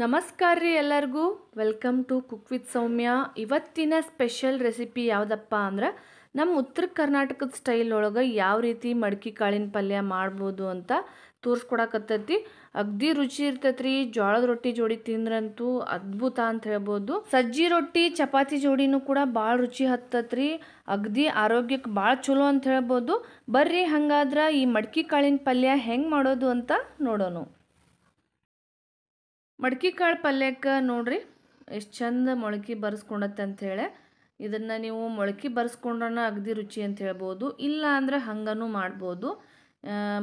ನಮಸ್ಕಾರ ರೀ ಎಲ್ಲರಿಗೂ welcome to cook with Soumya ಇವತ್ತಿನ ಸ್ಪೆಷಲ್ ರೆಸಿಪಿ ಯಾವುದಪ್ಪ ಅಂದ್ರೆ ನಮ್ಮ ಉತ್ತರ ಕರ್ನಾಟಕದ ಸ್ಟೈಲ್ ಒಳಗೆ ಯಾವ ರೀತಿ ಮಡ್ಕಿ ಕಾಳಿನ ಪಲ್ಯ ಮಾಡ್ಬೋದು ಅಂತ ತೋರಿಸ್ಕೊಡಕತ್ತೈತಿ ಅಗ್ದಿ ರುಚಿ ರೀ ಜೋಳದ ರೊಟ್ಟಿ ಜೋಡಿ ತಿಂದ್ರಂತೂ ಅದ್ಭುತ ಅಂತ ಹೇಳ್ಬೋದು ಸಜ್ಜಿ ರೊಟ್ಟಿ ಚಪಾತಿ ಜೋಡಿನೂ ಕೂಡ ಭಾಳ ರುಚಿ ಹತ್ತತ್ರಿ ಅಗ್ದಿ ಆರೋಗ್ಯಕ್ಕೆ ಭಾಳ ಚಲೋ ಅಂತ ಹೇಳ್ಬೋದು ಬರ್ರಿ ಹಂಗಾದ್ರೆ ಈ ಮಡ್ಕಿ ಕಾಳಿನ ಪಲ್ಯ ಹೆಂಗೆ ಮಾಡೋದು ಅಂತ ನೋಡೋಣ ಮಡ್ಕಿ ಕಾಳು ಪಲ್ಯಕ್ಕೆ ನೋಡ್ರಿ ಎಷ್ಟು ಚಂದ ಮೊಳಕೆ ಬರ್ಸ್ಕೊಂಡತ್ತೆ ಅಂಥೇಳಿ ಇದನ್ನು ನೀವು ಮೊಳಕೆ ಬರ್ಸ್ಕೊಂಡ್ರನ ಅಗದಿ ರುಚಿ ಅಂತ ಹೇಳ್ಬೋದು ಇಲ್ಲ ಅಂದ್ರೆ ಹಂಗನೂ ಮಾಡ್ಬೋದು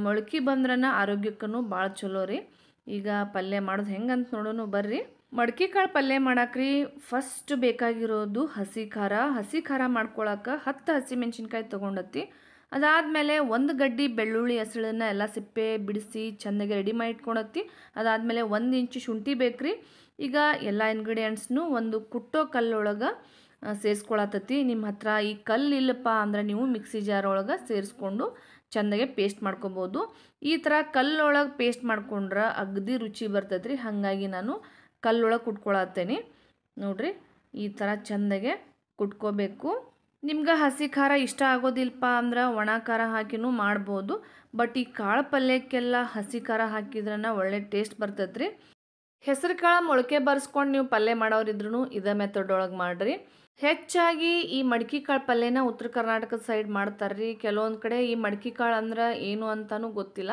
ಮೊಳಕೆ ಬಂದ್ರನ ಆರೋಗ್ಯಕ್ಕೂ ಭಾಳ ಚಲೋ ರೀ ಈಗ ಪಲ್ಯ ಮಾಡೋದು ಹೆಂಗಂತ ನೋಡೋನು ಬರ್ರಿ ಮಡ್ಕಿ ಕಾಳು ಪಲ್ಯ ಮಾಡಾಕ್ರಿ ಫಸ್ಟ್ ಬೇಕಾಗಿರೋದು ಹಸಿ ಖಾರ ಹಸಿ ಖಾರ ಮಾಡ್ಕೊಳಕ್ಕೆ ಹತ್ತು ಹಸಿಮೆಣ್ಸಿನ್ಕಾಯಿ ತೊಗೊಂಡತ್ತಿ ಅದಾದಮೇಲೆ ಒಂದು ಗಡ್ಡಿ ಬೆಳ್ಳುಳ್ಳಿ ಹೆಸಳನ್ನು ಎಲ್ಲ ಸಿಪ್ಪೆ ಬಿಡಿಸಿ ಚೆನ್ನಾಗಿ ರೆಡಿ ಮಾಡಿ ಇಟ್ಕೊಳತ್ತಿ ಅದಾದಮೇಲೆ ಒಂದು ಇಂಚು ಶುಂಠಿ ಬೇಕ್ರಿ ಈಗ ಎಲ್ಲ ಇಂಗ್ರೀಡಿಯೆಂಟ್ಸ್ನು ಒಂದು ಕುಟ್ಟೋ ಕಲ್ಲೊಳಗೆ ಸೇರಿಸ್ಕೊಳತ್ತತಿ ನಿಮ್ಮ ಹತ್ರ ಈ ಕಲ್ಲು ಇಲ್ಲಪ್ಪ ಅಂದ್ರೆ ನೀವು ಮಿಕ್ಸಿ ಜಾರ್ ಒಳಗೆ ಸೇರಿಸ್ಕೊಂಡು ಚೆಂದಾಗೆ ಪೇಸ್ಟ್ ಮಾಡ್ಕೊಬೋದು ಈ ಥರ ಕಲ್ಲೊಳಗೆ ಪೇಸ್ಟ್ ಮಾಡ್ಕೊಂಡ್ರೆ ಅಗದಿ ರುಚಿ ಬರ್ತೈತೆ ರೀ ಹಾಗಾಗಿ ನಾನು ಕಲ್ಲೊಳಗೆ ಕುಟ್ಕೊಳತ್ತೇನೆ ನೋಡಿರಿ ಈ ಥರ ಚೆಂದಾಗೆ ಕುಟ್ಕೋಬೇಕು ನಿಮ್ಗೆ ಹಸಿ ಖಾರ ಇಷ್ಟ ಆಗೋದಿಲ್ಲಪ್ಪ ಅಂದ್ರೆ ಒಣ ಖಾರ ಹಾಕಿನೂ ಮಾಡ್ಬೋದು ಬಟ್ ಈ ಕಾಳು ಪಲ್ಯಕ್ಕೆಲ್ಲ ಹಸಿ ಖಾರ ಹಾಕಿದ್ರನ ಒಳ್ಳೆ ಟೇಸ್ಟ್ ಬರ್ತೈತ್ರಿ ಹೆಸರು ಕಾಳು ಮೊಳಕೆ ಬರ್ಸ್ಕೊಂಡು ನೀವು ಪಲ್ಯ ಮಾಡೋರಿದ್ರು ಇದೇ ಮೆಥಡ್ ಒಳಗೆ ಮಾಡಿರಿ ಹೆಚ್ಚಾಗಿ ಈ ಮಡಿಕೆ ಕಾಳು ಪಲ್ಯನ ಉತ್ತರ ಕರ್ನಾಟಕದ ಸೈಡ್ ಮಾಡ್ತಾರ್ರಿ ಕೆಲವೊಂದು ಕಡೆ ಈ ಮಡಿಕೆ ಕಾಳು ಅಂದ್ರೆ ಏನು ಅಂತಲೂ ಗೊತ್ತಿಲ್ಲ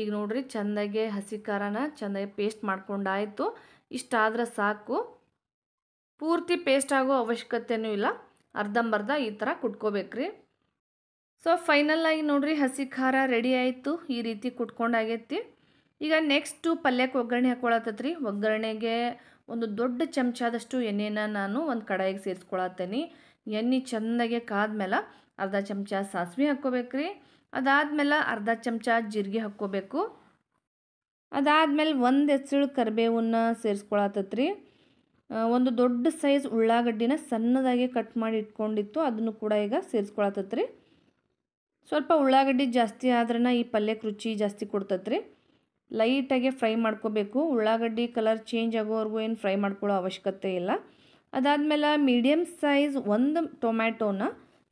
ಈಗ ನೋಡ್ರಿ ಚೆಂದಾಗೆ ಹಸಿ ಖಾರನ ಚೆಂದಾಗಿ ಪೇಸ್ಟ್ ಮಾಡ್ಕೊಂಡಾಯಿತು ಇಷ್ಟಾದ್ರೆ ಸಾಕು ಪೂರ್ತಿ ಪೇಸ್ಟ್ ಆಗೋ ಅವಶ್ಯಕತೆಯೂ ಇಲ್ಲ ಅರ್ಧಂಬರ್ಧ ಈ ಥರ ಕುಟ್ಕೋಬೇಕ್ರಿ ಸೊ ಆಗಿ ನೋಡಿರಿ ಹಸಿ ಖಾರ ರೆಡಿ ಆಯಿತು ಈ ರೀತಿ ಕುಟ್ಕೊಂಡಾಗೈತಿ ಈಗ ನೆಕ್ಸ್ಟು ಪಲ್ಯಕ್ಕೆ ಒಗ್ಗರಣೆ ಹಾಕ್ಕೊಳತ್ತತ್ರಿ ಒಗ್ಗರಣೆಗೆ ಒಂದು ದೊಡ್ಡ ಚಮಚದಷ್ಟು ಎಣ್ಣೆನ ನಾನು ಒಂದು ಕಡಾಯಿಗೆ ಸೇರಿಸ್ಕೊಳತ್ತೇನೆ ಎಣ್ಣೆ ಚೆಂದಾಗೆ ಕಾದ್ಮೇಲೆ ಅರ್ಧ ಚಮಚ ಸಾಸಿವೆ ಹಾಕ್ಕೋಬೇಕ್ರಿ ಅದಾದಮೇಲೆ ಅರ್ಧ ಚಮಚ ಜೀರಿಗೆ ಹಾಕ್ಕೋಬೇಕು ಅದಾದಮೇಲೆ ಒಂದು ಹೆಸಳು ಕರಿಬೇವನ್ನ ಸೇರಿಸ್ಕೊಳತ್ತತ್ರಿ ಒಂದು ದೊಡ್ಡ ಸೈಜ್ ಉಳ್ಳಾಗಡ್ಡಿನ ಸಣ್ಣದಾಗಿ ಕಟ್ ಮಾಡಿ ಇಟ್ಕೊಂಡಿತ್ತು ಅದನ್ನು ಕೂಡ ಈಗ ಸೇರಿಸ್ಕೊಳತ್ತತ್ರಿ ಸ್ವಲ್ಪ ಉಳ್ಳಾಗಡ್ಡಿ ಜಾಸ್ತಿ ಆದ್ರೆ ಈ ಪಲ್ಯಕ್ಕೆ ರುಚಿ ಜಾಸ್ತಿ ಕೊಡ್ತತ್ರಿ ಲೈಟಾಗಿ ಫ್ರೈ ಮಾಡ್ಕೋಬೇಕು ಉಳ್ಳಾಗಡ್ಡಿ ಕಲರ್ ಚೇಂಜ್ ಆಗೋವರೆಗೂ ಏನು ಫ್ರೈ ಮಾಡ್ಕೊಳ್ಳೋ ಅವಶ್ಯಕತೆ ಇಲ್ಲ ಅದಾದಮೇಲೆ ಮೀಡಿಯಮ್ ಸೈಜ್ ಒಂದು ಟೊಮ್ಯಾಟೋನ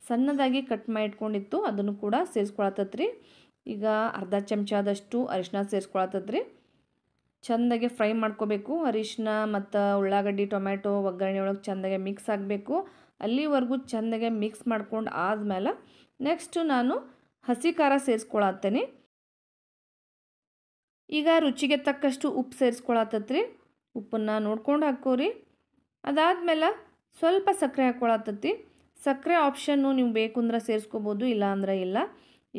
ಸಣ್ಣದಾಗಿ ಕಟ್ ಮಾಡಿ ಇಟ್ಕೊಂಡಿತ್ತು ಅದನ್ನು ಕೂಡ ಸೇರಿಸ್ಕೊಳತ್ತತ್ರಿ ಈಗ ಅರ್ಧ ಚಮಚದಷ್ಟು ಅರಿಶಿನ ಸೇರಿಸ್ಕೊಳತ್ತತ್ರಿ ಚೆಂದಾಗೆ ಫ್ರೈ ಮಾಡ್ಕೋಬೇಕು ಅರಿಶಿನ ಮತ್ತು ಉಳ್ಳಾಗಡ್ಡಿ ಟೊಮ್ಯಾಟೊ ಒಗ್ಗರಣೆ ಒಳಗೆ ಚೆಂದಾಗೆ ಮಿಕ್ಸ್ ಆಗಬೇಕು ಅಲ್ಲಿವರೆಗೂ ಚೆಂದಾಗೆ ಮಿಕ್ಸ್ ಮಾಡ್ಕೊಂಡು ಆದಮೇಲೆ ನೆಕ್ಸ್ಟು ನಾನು ಹಸಿ ಖಾರ ಸೇರಿಸ್ಕೊಳತ್ತೀನಿ ಈಗ ರುಚಿಗೆ ತಕ್ಕಷ್ಟು ಉಪ್ಪು ಸೇರಿಸ್ಕೊಳತ್ತತ್ರಿ ಉಪ್ಪನ್ನು ನೋಡ್ಕೊಂಡು ಹಾಕೋರಿ ಅದಾದಮೇಲೆ ಸ್ವಲ್ಪ ಸಕ್ಕರೆ ಹಾಕ್ಕೊಳತ್ತತಿ ಸಕ್ಕರೆ ಆಪ್ಷನ್ನು ನೀವು ಬೇಕು ಅಂದ್ರೆ ಸೇರಿಸ್ಕೋಬೋದು ಇಲ್ಲ ಇಲ್ಲ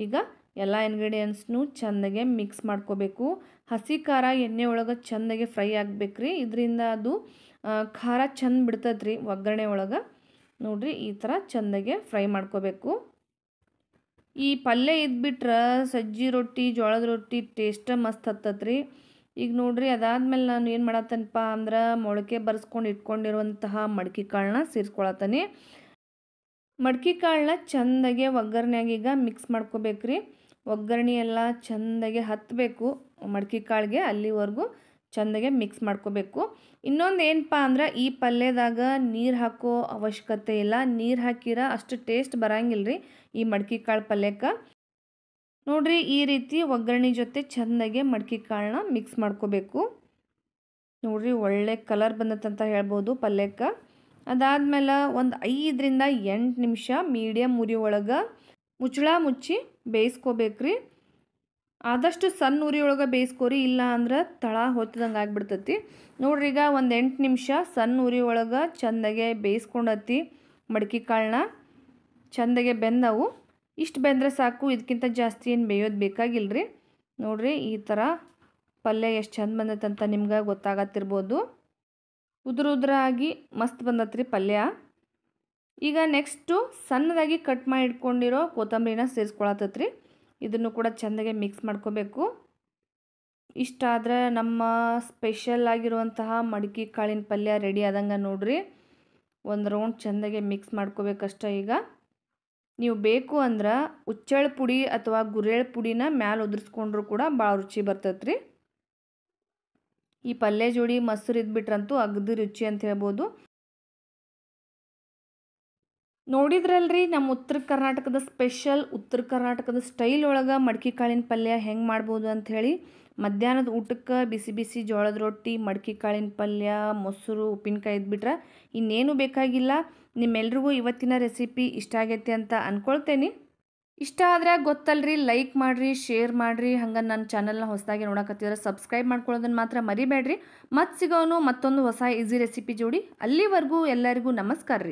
ಈಗ ಎಲ್ಲ ಇಂಗ್ರೀಡಿಯೆಂಟ್ಸ್ನು ಚೆಂದಾಗೆ ಮಿಕ್ಸ್ ಮಾಡ್ಕೋಬೇಕು ಹಸಿ ಖಾರ ಎಣ್ಣೆ ಒಳಗೆ ಚೆಂದಾಗೆ ಫ್ರೈ ರೀ ಇದರಿಂದ ಅದು ಖಾರ ಚೆಂದ ಬಿಡ್ತದ್ರಿ ಒಗ್ಗರಣೆ ಒಳಗೆ ನೋಡಿರಿ ಈ ಥರ ಚೆಂದಾಗೆ ಫ್ರೈ ಮಾಡ್ಕೋಬೇಕು ಈ ಪಲ್ಯ ಇದ್ಬಿಟ್ರೆ ಸಜ್ಜಿ ರೊಟ್ಟಿ ಜೋಳದ ರೊಟ್ಟಿ ಟೇಸ್ಟ ಮಸ್ತ್ ಹತ್ತತ್ರಿ ಈಗ ನೋಡ್ರಿ ಅದಾದ್ಮೇಲೆ ನಾನು ಏನು ಮಾಡತ್ತೇನಪ್ಪ ಅಂದ್ರೆ ಮೊಳಕೆ ಬರ್ಸ್ಕೊಂಡು ಇಟ್ಕೊಂಡಿರುವಂತಹ ಮಡಕೆ ಕಾಳನ್ನ ಸೇರಿಸ್ಕೊಳತ್ತಾನೆ ಮಡ್ಕೆ ಕಾಳನ್ನ ಒಗ್ಗರಣೆಯಾಗಿ ಈಗ ಮಿಕ್ಸ್ ಮಾಡ್ಕೋಬೇಕು ರೀ ಒಗ್ಗರಣೆ ಎಲ್ಲ ಚೆಂದಾಗೆ ಹತ್ತಬೇಕು ಮಡ್ಕಿ ಕಾಳಿಗೆ ಅಲ್ಲಿವರೆಗೂ ಚೆಂದಾಗೆ ಮಿಕ್ಸ್ ಮಾಡ್ಕೋಬೇಕು ಇನ್ನೊಂದು ಏನಪ್ಪ ಅಂದ್ರೆ ಈ ಪಲ್ಯದಾಗ ನೀರು ಹಾಕೋ ಅವಶ್ಯಕತೆ ಇಲ್ಲ ನೀರು ಹಾಕಿರ ಅಷ್ಟು ಟೇಸ್ಟ್ ಬರಂಗಿಲ್ಲ ರೀ ಈ ಮಡ್ಕಿ ಕಾಳು ಪಲ್ಯಕ್ಕೆ ನೋಡಿರಿ ಈ ರೀತಿ ಒಗ್ಗರಣೆ ಜೊತೆ ಚೆಂದಗೆ ಮಡ್ಕಿ ಕಾಳನ್ನ ಮಿಕ್ಸ್ ಮಾಡ್ಕೋಬೇಕು ನೋಡ್ರಿ ಒಳ್ಳೆ ಕಲರ್ ಬಂದತ್ತಂತ ಹೇಳ್ಬೋದು ಪಲ್ಯಕ್ಕೆ ಅದಾದ್ಮೇಲೆ ಒಂದು ಐದರಿಂದ ಎಂಟು ನಿಮಿಷ ಮೀಡಿಯಮ್ ಉರಿ ಒಳಗೆ ಮುಚ್ಚಳ ಮುಚ್ಚಿ ಬೇಯಿಸ್ಕೋಬೇಕ್ರಿ ಆದಷ್ಟು ಸಣ್ಣ ಉರಿ ಒಳಗೆ ಬೇಯಿಸ್ಕೋರಿ ಇಲ್ಲ ಅಂದ್ರೆ ತಳ ಹೊತ್ತದಂಗೆ ಆಗಿಬಿಡ್ತತಿ ನೋಡ್ರಿ ಈಗ ಒಂದು ಎಂಟು ನಿಮಿಷ ಸಣ್ಣ ಉರಿ ಒಳಗೆ ಚೆಂದಗೆ ಬೇಯಿಸ್ಕೊಂಡತಿ ಮಡಕಿ ಕಾಳನ್ನ ಚೆಂದಗೆ ಬೆಂದವು ಇಷ್ಟು ಬೆಂದರೆ ಸಾಕು ಇದಕ್ಕಿಂತ ಜಾಸ್ತಿ ಏನು ಬೇಯೋದು ಬೇಕಾಗಿಲ್ಲ ರೀ ನೋಡಿರಿ ಈ ಥರ ಪಲ್ಯ ಎಷ್ಟು ಚೆಂದ ಬಂದೈತೆ ನಿಮ್ಗೆ ಗೊತ್ತಾಗತ್ತಿರ್ಬೋದು ಉದುರು ಉದುರಾಗಿ ಮಸ್ತ್ ಬಂದತ್ರಿ ಪಲ್ಯ ಈಗ ನೆಕ್ಸ್ಟು ಸಣ್ಣದಾಗಿ ಕಟ್ ಮಾಡಿ ಇಟ್ಕೊಂಡಿರೋ ಕೊತ್ತಂಬರಿನ ಸೇರಿಸ್ಕೊಳತ್ತತ್ರಿ ಇದನ್ನು ಕೂಡ ಚೆಂದಾಗೆ ಮಿಕ್ಸ್ ಮಾಡ್ಕೋಬೇಕು ಆದ್ರೆ ನಮ್ಮ ಸ್ಪೆಷಲ್ ಆಗಿರುವಂತಹ ಮಡಿಕೆ ಕಾಳಿನ ಪಲ್ಯ ರೆಡಿ ಆದಂಗೆ ನೋಡ್ರಿ ಒಂದು ರೌಂಡ್ ಚೆಂದಾಗೆ ಮಿಕ್ಸ್ ಮಾಡ್ಕೋಬೇಕಷ್ಟ ಈಗ ನೀವು ಬೇಕು ಅಂದ್ರೆ ಹುಚ್ಚಳ ಪುಡಿ ಅಥವಾ ಗುರೇಳ್ ಪುಡಿನ ಮ್ಯಾಲೆ ಉದುರಿಸ್ಕೊಂಡ್ರೂ ಕೂಡ ಭಾಳ ರುಚಿ ಬರ್ತೈತ್ರಿ ಈ ಪಲ್ಯ ಜೋಡಿ ಮೊಸರು ಇದ್ಬಿಟ್ರಂತೂ ಅಗ್ದು ರುಚಿ ಅಂತ ಹೇಳ್ಬೋದು ನೋಡಿದ್ರಲ್ರಿ ನಮ್ಮ ಉತ್ತರ ಕರ್ನಾಟಕದ ಸ್ಪೆಷಲ್ ಉತ್ತರ ಕರ್ನಾಟಕದ ಸ್ಟೈಲ್ ಒಳಗೆ ಮಡ್ಕಿ ಕಾಳಿನ ಪಲ್ಯ ಹೆಂಗೆ ಮಾಡ್ಬೋದು ಅಂಥೇಳಿ ಮಧ್ಯಾಹ್ನದ ಊಟಕ್ಕೆ ಬಿಸಿ ಬಿಸಿ ಜೋಳದ ರೊಟ್ಟಿ ಮಡ್ಕಿ ಕಾಳಿನ ಪಲ್ಯ ಮೊಸರು ಉಪ್ಪಿನಕಾಯಿ ಇದ್ಬಿಟ್ರೆ ಇನ್ನೇನು ಬೇಕಾಗಿಲ್ಲ ನಿಮ್ಮೆಲ್ರಿಗೂ ಇವತ್ತಿನ ರೆಸಿಪಿ ಇಷ್ಟ ಆಗೈತೆ ಅಂತ ಅಂದ್ಕೊಳ್ತೇನೆ ಇಷ್ಟ ಆದರೆ ಗೊತ್ತಲ್ರಿ ಲೈಕ್ ಮಾಡಿರಿ ಶೇರ್ ಮಾಡಿರಿ ಹಂಗೆ ನನ್ನ ಚಾನಲ್ನ ಹೊಸದಾಗಿ ನೋಡಕತ್ತಿದ್ರೆ ಸಬ್ಸ್ಕ್ರೈಬ್ ಮಾಡ್ಕೊಳ್ಳೋದನ್ನು ಮಾತ್ರ ಮರಿಬೇಡ್ರಿ ಮತ್ತೆ ಸಿಗೋನು ಮತ್ತೊಂದು ಹೊಸ ಈಸಿ ರೆಸಿಪಿ ಜೋಡಿ ಅಲ್ಲಿವರೆಗೂ ಎಲ್ಲರಿಗೂ ನಮಸ್ಕಾರ ರೀ